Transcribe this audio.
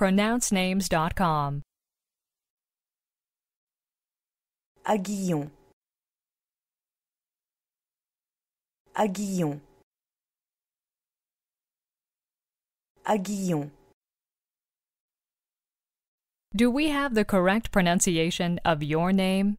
pronouncenames.com. Aguillon. Aguillon. Aguillon. Do we have the correct pronunciation of your name?